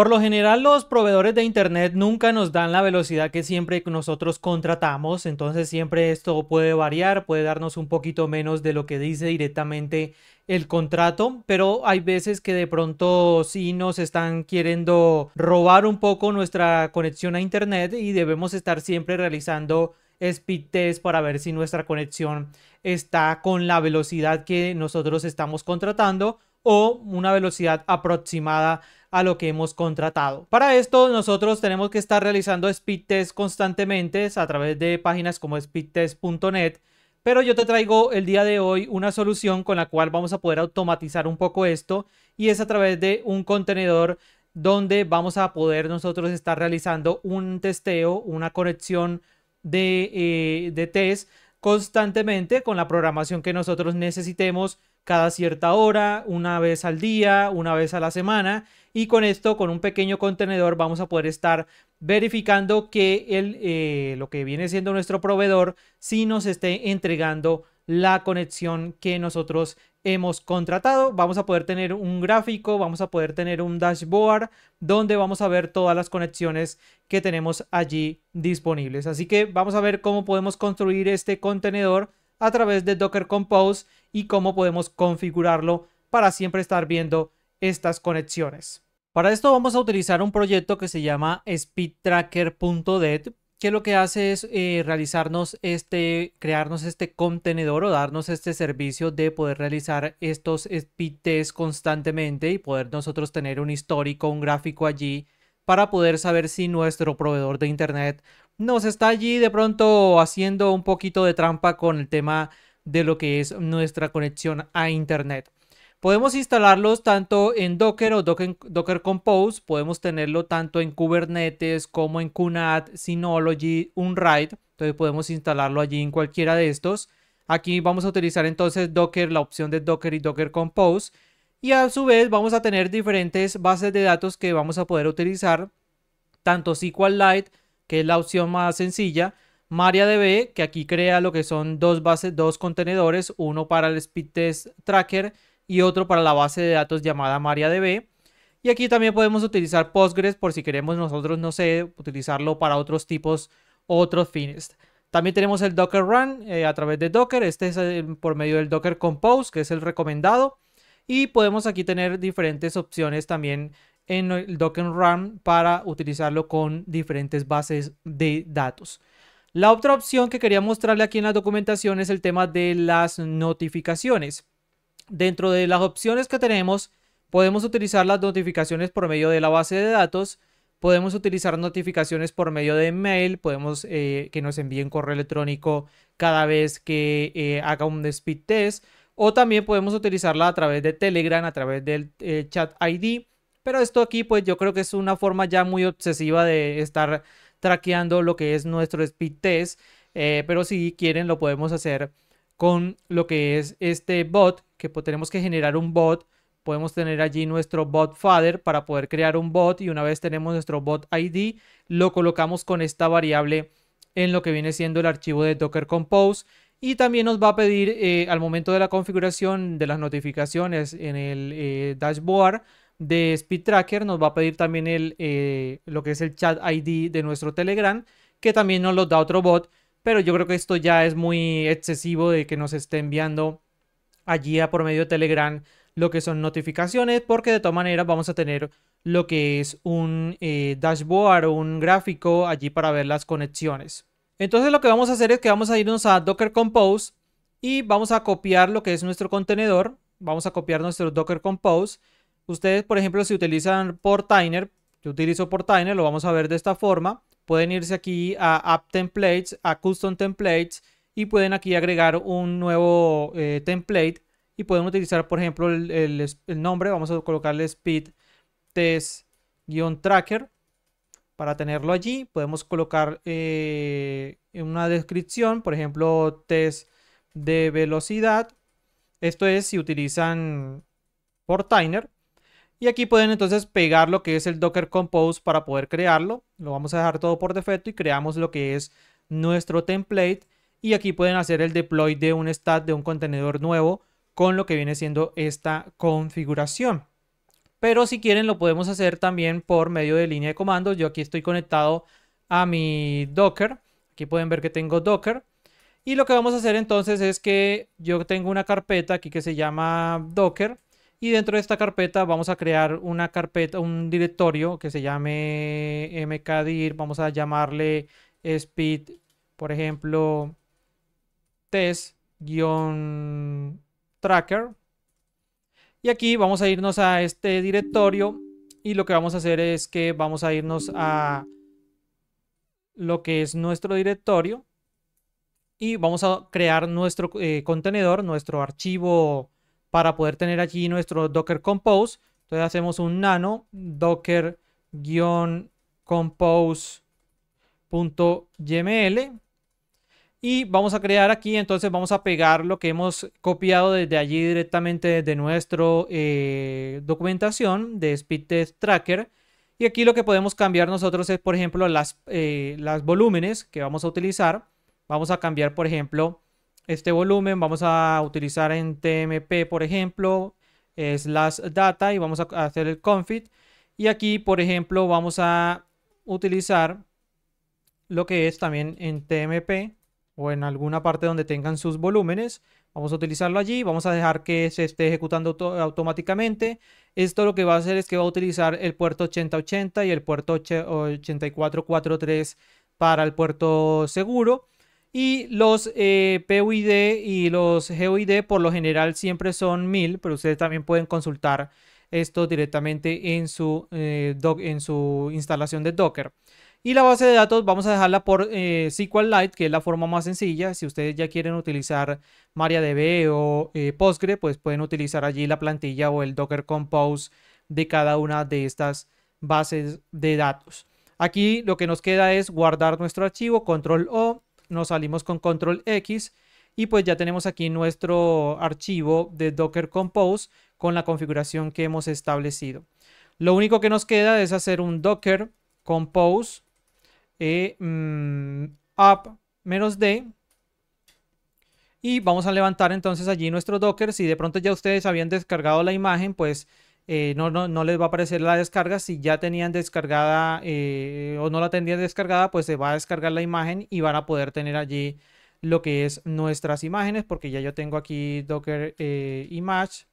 Por lo general los proveedores de internet nunca nos dan la velocidad que siempre nosotros contratamos, entonces siempre esto puede variar, puede darnos un poquito menos de lo que dice directamente el contrato, pero hay veces que de pronto sí nos están queriendo robar un poco nuestra conexión a internet y debemos estar siempre realizando speed test para ver si nuestra conexión está con la velocidad que nosotros estamos contratando o una velocidad aproximada a lo que hemos contratado. Para esto nosotros tenemos que estar realizando speed test constantemente a través de páginas como speedtest.net pero yo te traigo el día de hoy una solución con la cual vamos a poder automatizar un poco esto y es a través de un contenedor donde vamos a poder nosotros estar realizando un testeo, una conexión de, eh, de test constantemente con la programación que nosotros necesitemos cada cierta hora, una vez al día, una vez a la semana. Y con esto, con un pequeño contenedor, vamos a poder estar verificando que el, eh, lo que viene siendo nuestro proveedor si nos esté entregando la conexión que nosotros hemos contratado. Vamos a poder tener un gráfico, vamos a poder tener un dashboard donde vamos a ver todas las conexiones que tenemos allí disponibles. Así que vamos a ver cómo podemos construir este contenedor a través de Docker Compose y cómo podemos configurarlo para siempre estar viendo estas conexiones. Para esto vamos a utilizar un proyecto que se llama speedtracker.dev que lo que hace es eh, realizarnos este, crearnos este contenedor o darnos este servicio de poder realizar estos speed tests constantemente y poder nosotros tener un histórico, un gráfico allí para poder saber si nuestro proveedor de internet nos está allí de pronto haciendo un poquito de trampa con el tema de lo que es nuestra conexión a internet. Podemos instalarlos tanto en Docker o Docker, Docker Compose, podemos tenerlo tanto en Kubernetes como en QNAP, Synology, Unraid, entonces podemos instalarlo allí en cualquiera de estos. Aquí vamos a utilizar entonces Docker, la opción de Docker y Docker Compose. Y a su vez vamos a tener diferentes bases de datos que vamos a poder utilizar, tanto SQLite que es la opción más sencilla. MariaDB, que aquí crea lo que son dos bases, dos contenedores, uno para el Speedtest Tracker y otro para la base de datos llamada MariaDB. Y aquí también podemos utilizar Postgres por si queremos nosotros, no sé, utilizarlo para otros tipos, otros fines. También tenemos el Docker Run eh, a través de Docker. Este es eh, por medio del Docker Compose, que es el recomendado. Y podemos aquí tener diferentes opciones también en el Docker Run para utilizarlo con diferentes bases de datos. La otra opción que quería mostrarle aquí en la documentación es el tema de las notificaciones. Dentro de las opciones que tenemos, podemos utilizar las notificaciones por medio de la base de datos, podemos utilizar notificaciones por medio de mail, podemos eh, que nos envíen correo electrónico cada vez que eh, haga un speed test, o también podemos utilizarla a través de Telegram, a través del eh, chat ID, pero esto aquí, pues yo creo que es una forma ya muy obsesiva de estar traqueando lo que es nuestro speed test. Eh, pero si quieren, lo podemos hacer con lo que es este bot, que tenemos que generar un bot. Podemos tener allí nuestro bot father para poder crear un bot y una vez tenemos nuestro bot ID, lo colocamos con esta variable en lo que viene siendo el archivo de Docker Compose. Y también nos va a pedir eh, al momento de la configuración de las notificaciones en el eh, dashboard de Tracker nos va a pedir también el, eh, lo que es el chat ID de nuestro Telegram, que también nos lo da otro bot, pero yo creo que esto ya es muy excesivo de que nos esté enviando allí a por medio de Telegram lo que son notificaciones, porque de todas maneras vamos a tener lo que es un eh, dashboard o un gráfico allí para ver las conexiones. Entonces lo que vamos a hacer es que vamos a irnos a Docker Compose y vamos a copiar lo que es nuestro contenedor. Vamos a copiar nuestro Docker Compose Ustedes, por ejemplo, si utilizan Portainer, yo utilizo Portainer, lo vamos a ver de esta forma. Pueden irse aquí a App Templates, a Custom Templates y pueden aquí agregar un nuevo eh, template y pueden utilizar, por ejemplo, el, nombre. Vamos a colocarle Speed Test-Tracker para tenerlo allí. Podemos colocar eh, una descripción, por ejemplo, test de velocidad. Esto es si utilizan Portainer. Y aquí pueden entonces pegar lo que es el Docker Compose para poder crearlo. Lo vamos a dejar todo por defecto y creamos lo que es nuestro template. Y aquí pueden hacer el deploy de un stat de un contenedor nuevo con lo que viene siendo esta configuración. Pero si quieren lo podemos hacer también por medio de línea de comandos. Yo aquí estoy conectado a mi Docker. Aquí pueden ver que tengo Docker. Y lo que vamos a hacer entonces es que yo tengo una carpeta aquí que se llama Docker y dentro de esta carpeta vamos a crear una carpeta, un directorio que se llame mkdir. Vamos a llamarle speed, por ejemplo, test-tracker. Y aquí vamos a irnos a este directorio y lo que vamos a hacer es que vamos a irnos a lo que es nuestro directorio y vamos a crear nuestro eh, contenedor, nuestro archivo para poder tener allí nuestro Docker Compose. Entonces hacemos un nano docker-compose.yml y vamos a crear aquí, entonces vamos a pegar lo que hemos copiado desde allí directamente desde nuestra eh, documentación de Speedtest Tracker. Y aquí lo que podemos cambiar nosotros es, por ejemplo, las, eh, las volúmenes que vamos a utilizar. Vamos a cambiar, por ejemplo, este volumen vamos a utilizar en tmp por ejemplo es las data y vamos a hacer el config y aquí por ejemplo vamos a utilizar lo que es también en tmp o en alguna parte donde tengan sus volúmenes vamos a utilizarlo allí vamos a dejar que se esté ejecutando automáticamente esto lo que va a hacer es que va a utilizar el puerto 8080 y el puerto 8443 para el puerto seguro y los eh, PUID y los GUID por lo general siempre son 1000, pero ustedes también pueden consultar esto directamente en su, eh, en su instalación de Docker. Y la base de datos vamos a dejarla por eh, SQLite, que es la forma más sencilla. Si ustedes ya quieren utilizar MariaDB o eh, Postgre, pues pueden utilizar allí la plantilla o el Docker Compose de cada una de estas bases de datos. Aquí lo que nos queda es guardar nuestro archivo, control O, nos salimos con control X y pues ya tenemos aquí nuestro archivo de Docker Compose con la configuración que hemos establecido. Lo único que nos queda es hacer un Docker Compose eh, mm, app -d y vamos a levantar entonces allí nuestro Docker. Si de pronto ya ustedes habían descargado la imagen, pues eh, no, les va a aparecer la descarga. Si ya tenían descargada eh, o no la tenían descargada, pues se va a descargar la imagen y van a poder tener allí lo que es nuestras imágenes, porque ya yo tengo aquí Docker eh, Image.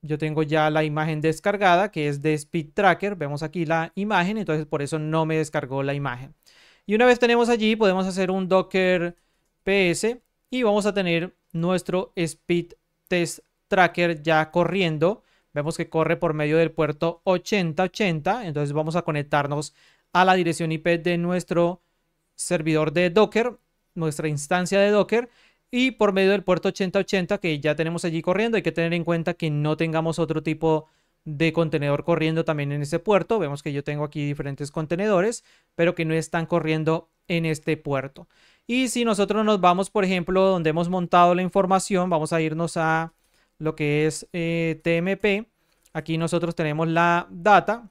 Yo tengo ya la imagen descargada, que es de Speed Tracker. Vemos aquí la imagen, entonces por eso no me descargó la imagen. Y una vez tenemos allí, podemos hacer un Docker PS y vamos a tener nuestro Speed Test Tracker ya corriendo Vemos que corre por medio del puerto 8080. Entonces vamos a conectarnos a la dirección IP de nuestro servidor de Docker, nuestra instancia de Docker. Y por medio del puerto 8080 que ya tenemos allí corriendo, hay que tener en cuenta que no tengamos otro tipo de contenedor corriendo también en ese puerto. Vemos que yo tengo aquí diferentes contenedores, pero que no están corriendo en este puerto. Y si nosotros nos vamos, por ejemplo, donde hemos montado la información, vamos a irnos a lo que es eh, TMP. Aquí nosotros tenemos la data.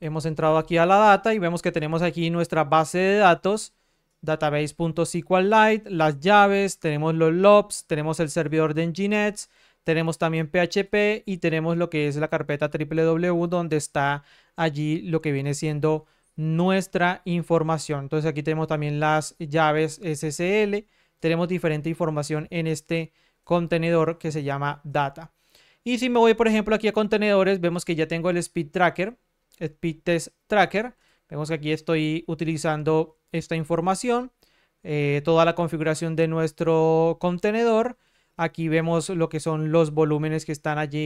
Hemos entrado aquí a la data y vemos que tenemos aquí nuestra base de datos, database.sqlite, las llaves, tenemos los logs tenemos el servidor de Nginx, tenemos también PHP y tenemos lo que es la carpeta www donde está allí lo que viene siendo nuestra información. Entonces aquí tenemos también las llaves SSL, tenemos diferente información en este contenedor que se llama data. Y si me voy, por ejemplo, aquí a contenedores, vemos que ya tengo el speed tracker, speed test tracker. Vemos que aquí estoy utilizando esta información, eh, toda la configuración de nuestro contenedor. Aquí vemos lo que son los volúmenes que están allí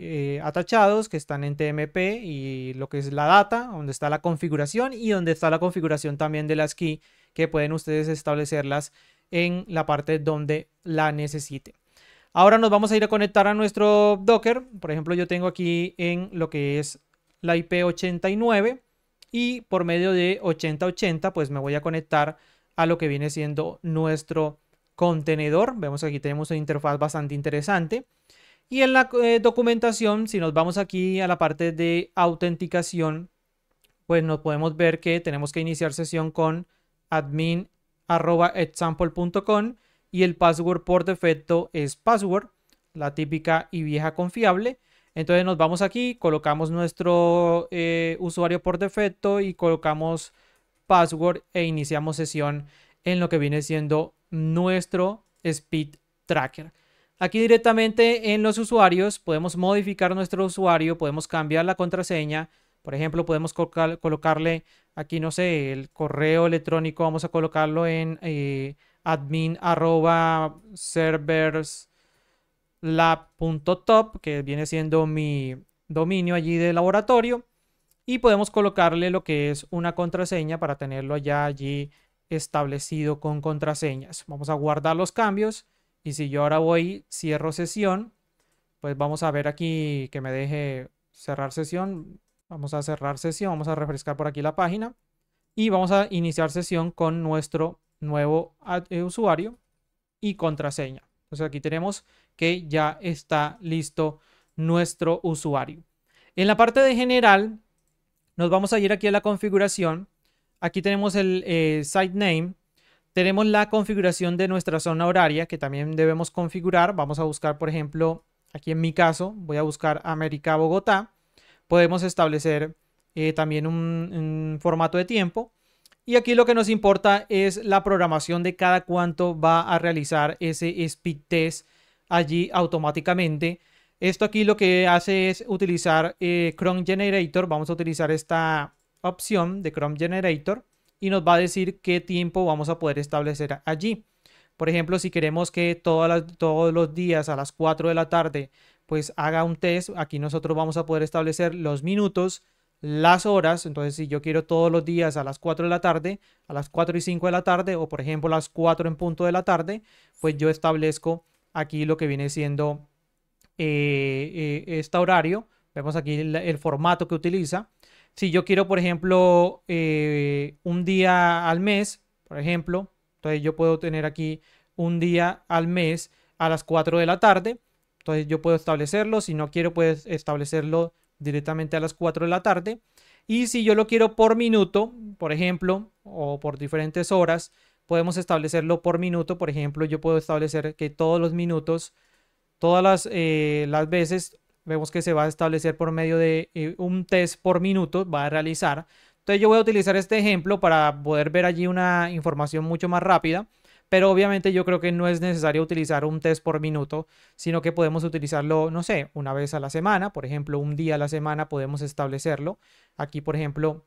eh, atachados, que están en TMP y lo que es la data, donde está la configuración y donde está la configuración también de las key que pueden ustedes establecerlas en la parte donde la necesite. Ahora nos vamos a ir a conectar a nuestro Docker. Por ejemplo, yo tengo aquí en lo que es la IP89 y por medio de 8080 pues me voy a conectar a lo que viene siendo nuestro contenedor. Vemos aquí tenemos una interfaz bastante interesante. Y en la eh, documentación, si nos vamos aquí a la parte de autenticación, pues nos podemos ver que tenemos que iniciar sesión con admin arroba example.com y el password por defecto es password, la típica y vieja confiable. Entonces nos vamos aquí, colocamos nuestro eh, usuario por defecto y colocamos password e iniciamos sesión en lo que viene siendo nuestro speed tracker. Aquí directamente en los usuarios podemos modificar nuestro usuario, podemos cambiar la contraseña, por ejemplo, podemos colocarle aquí, no sé, el correo electrónico, vamos a colocarlo en admin@serverslab.top eh, admin que viene siendo mi dominio allí de laboratorio. Y podemos colocarle lo que es una contraseña para tenerlo ya allí establecido con contraseñas. Vamos a guardar los cambios. Y si yo ahora voy, cierro sesión, pues vamos a ver aquí que me deje cerrar sesión. Vamos a cerrar sesión, vamos a refrescar por aquí la página y vamos a iniciar sesión con nuestro nuevo eh, usuario y contraseña. Entonces aquí tenemos que ya está listo nuestro usuario. En la parte de general, nos vamos a ir aquí a la configuración. Aquí tenemos el eh, site name. Tenemos la configuración de nuestra zona horaria que también debemos configurar. Vamos a buscar, por ejemplo, aquí en mi caso, voy a buscar América Bogotá podemos establecer eh, también un, formato de tiempo. Y aquí lo que nos importa es la programación de cada cuánto va a realizar ese speed test allí automáticamente. Esto aquí lo que hace es utilizar eh, Chrome Generator. Vamos a utilizar esta opción de Chrome Generator y nos va a decir qué tiempo vamos a poder establecer allí. Por ejemplo, si queremos que todos los días a las 4 de la tarde pues haga un test. Aquí nosotros vamos a poder establecer los minutos, las horas. Entonces, si yo quiero todos los días a las 4 de la tarde, a las 4 y 5 de la tarde, o por ejemplo a las 4 en punto de la tarde, pues yo establezco aquí lo que viene siendo eh, eh, este horario. Vemos aquí el, formato que utiliza. Si yo quiero, por ejemplo, eh, un día al mes, por ejemplo, entonces yo puedo tener aquí un día al mes a las 4 de la tarde entonces yo puedo establecerlo, si no quiero puedes establecerlo directamente a las 4 de la tarde. Y si yo lo quiero por minuto, por ejemplo, o por diferentes horas, podemos establecerlo por minuto. Por ejemplo, yo puedo establecer que todos los minutos, todas las, eh, veces, vemos que se va a establecer por medio de eh, un test por minuto, va a realizar. Entonces yo voy a utilizar este ejemplo para poder ver allí una información mucho más rápida pero obviamente yo creo que no es necesario utilizar un test por minuto, sino que podemos utilizarlo, no sé, una vez a la semana, por ejemplo, un día a la semana podemos establecerlo. Aquí, por ejemplo,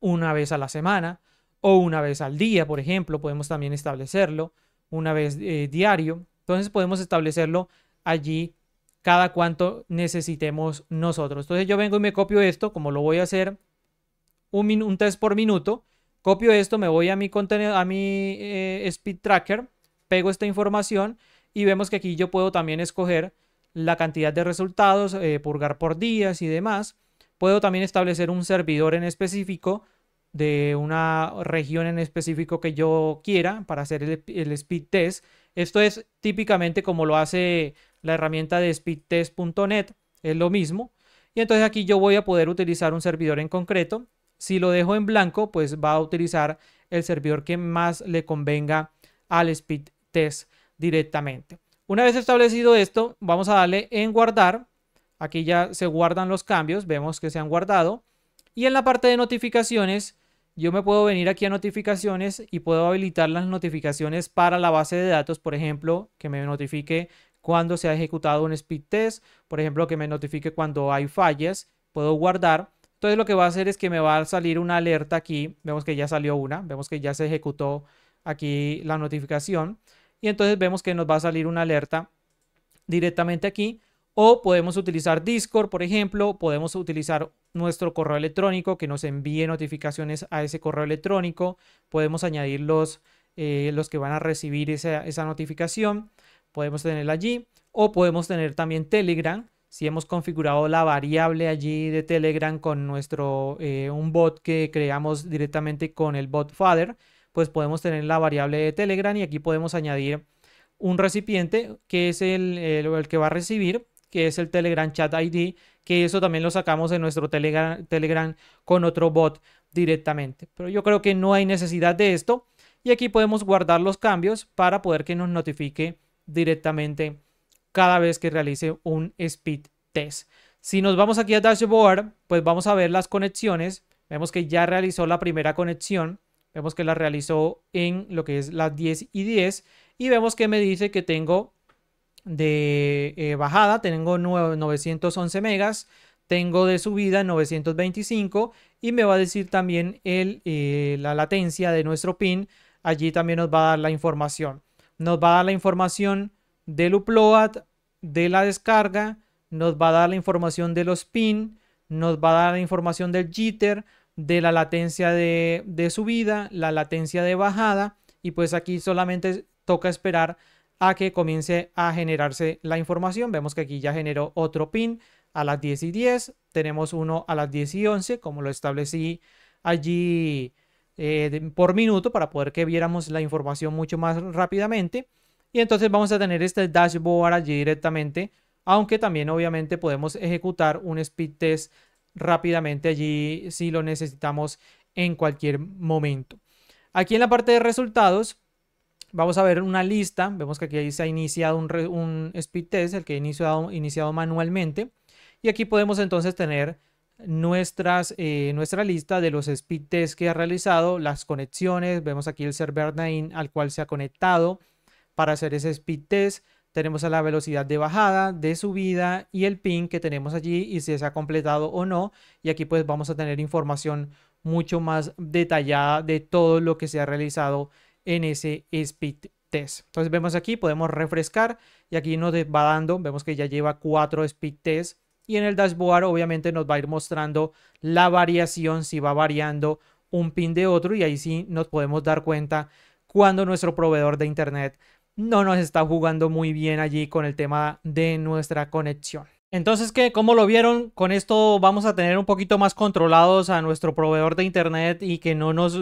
una vez a la semana o una vez al día, por ejemplo, podemos también establecerlo una vez eh, diario. Entonces podemos establecerlo allí cada cuanto necesitemos nosotros. Entonces yo vengo y me copio esto, como lo voy a hacer un, un test por minuto, Copio esto, me voy a mi, a mi eh, speed tracker, pego esta información y vemos que aquí yo puedo también escoger la cantidad de resultados, eh, purgar por días y demás. Puedo también establecer un servidor en específico de una región en específico que yo quiera para hacer el speed test. Esto es típicamente como lo hace la herramienta de speedtest.net, es lo mismo. Y entonces aquí yo voy a poder utilizar un servidor en concreto si lo dejo en blanco, pues va a utilizar el servidor que más le convenga al speed test directamente. Una vez establecido esto, vamos a darle en guardar. Aquí ya se guardan los cambios, vemos que se han guardado. Y en la parte de notificaciones, yo me puedo venir aquí a notificaciones y puedo habilitar las notificaciones para la base de datos, por ejemplo, que me notifique cuando se ha ejecutado un speed test, por ejemplo, que me notifique cuando hay fallas, puedo guardar entonces lo que va a hacer es que me va a salir una alerta aquí. Vemos que ya salió una. Vemos que ya se ejecutó aquí la notificación. Y entonces vemos que nos va a salir una alerta directamente aquí. O podemos utilizar Discord, por ejemplo. Podemos utilizar nuestro correo electrónico que nos envíe notificaciones a ese correo electrónico. Podemos añadir los, eh, los que van a recibir esa, esa notificación. Podemos tenerla allí. O podemos tener también Telegram si hemos configurado la variable allí de Telegram con nuestro eh, un bot que creamos directamente con el bot father, pues podemos tener la variable de Telegram y aquí podemos añadir un recipiente que es el, el, que va a recibir, que es el Telegram Chat ID, que eso también lo sacamos de nuestro Telegram, Telegram con otro bot directamente. Pero yo creo que no hay necesidad de esto y aquí podemos guardar los cambios para poder que nos notifique directamente cada vez que realice un speed test. Si nos vamos aquí a Dashboard, pues vamos a ver las conexiones. Vemos que ya realizó la primera conexión. Vemos que la realizó en lo que es las 10 y 10. Y vemos que me dice que tengo de eh, bajada, tengo 911 megas. Tengo de subida 925 y me va a decir también el, eh, la latencia de nuestro pin. Allí también nos va a dar la información. Nos va a dar la información del upload, de la descarga, nos va a dar la información de los pin, nos va a dar la información del jitter, de la latencia de, de subida, la latencia de bajada y pues aquí solamente toca esperar a que comience a generarse la información. Vemos que aquí ya generó otro pin a las 10 y 10, tenemos uno a las 10 y 11 como lo establecí allí eh, por minuto para poder que viéramos la información mucho más rápidamente. Y entonces vamos a tener este dashboard allí directamente, aunque también obviamente podemos ejecutar un speed test rápidamente allí si lo necesitamos en cualquier momento. Aquí en la parte de resultados vamos a ver una lista. Vemos que aquí se ha iniciado un, un, speed test, el que he iniciado, iniciado manualmente. Y aquí podemos entonces tener nuestras, eh, nuestra lista de los speed tests que ha realizado, las conexiones. Vemos aquí el server name al cual se ha conectado, para hacer ese speed test. Tenemos a la velocidad de bajada, de subida y el pin que tenemos allí y si se ha completado o no. Y aquí pues vamos a tener información mucho más detallada de todo lo que se ha realizado en ese speed test. Entonces vemos aquí, podemos refrescar y aquí nos va dando, vemos que ya lleva cuatro speed tests y en el dashboard obviamente nos va a ir mostrando la variación, si va variando un pin de otro y ahí sí nos podemos dar cuenta cuando nuestro proveedor de internet no nos está jugando muy bien allí con el tema de nuestra conexión. Entonces, que, ¿Cómo lo vieron? Con esto vamos a tener un poquito más controlados a nuestro proveedor de internet y que no nos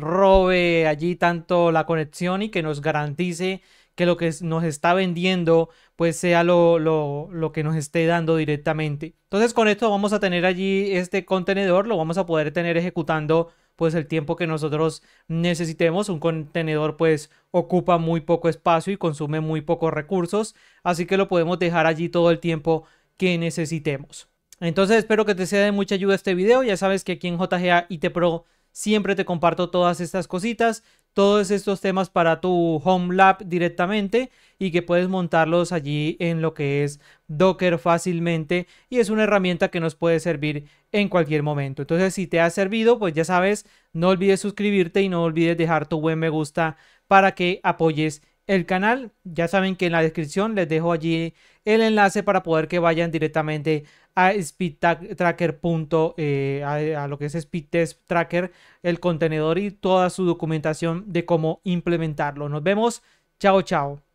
robe allí tanto la conexión y que nos garantice que lo que nos está vendiendo pues sea lo, lo, lo, que nos esté dando directamente. Entonces con esto vamos a tener allí este contenedor, lo vamos a poder tener ejecutando pues el tiempo que nosotros necesitemos. Un contenedor pues ocupa muy poco espacio y consume muy pocos recursos, así que lo podemos dejar allí todo el tiempo que necesitemos. Entonces espero que te sea de mucha ayuda este video, ya sabes que aquí en JGA IT Pro Siempre te comparto todas estas cositas, todos estos temas para tu home lab directamente y que puedes montarlos allí en lo que es Docker fácilmente y es una herramienta que nos puede servir en cualquier momento. Entonces, si te ha servido, pues ya sabes, no olvides suscribirte y no olvides dejar tu buen me gusta para que apoyes el canal. Ya saben que en la descripción les dejo allí el enlace para poder que vayan directamente a speedtracker. Eh, a, lo que es Speedtest Tracker, el contenedor y toda su documentación de cómo implementarlo. Nos vemos. Chao, chao.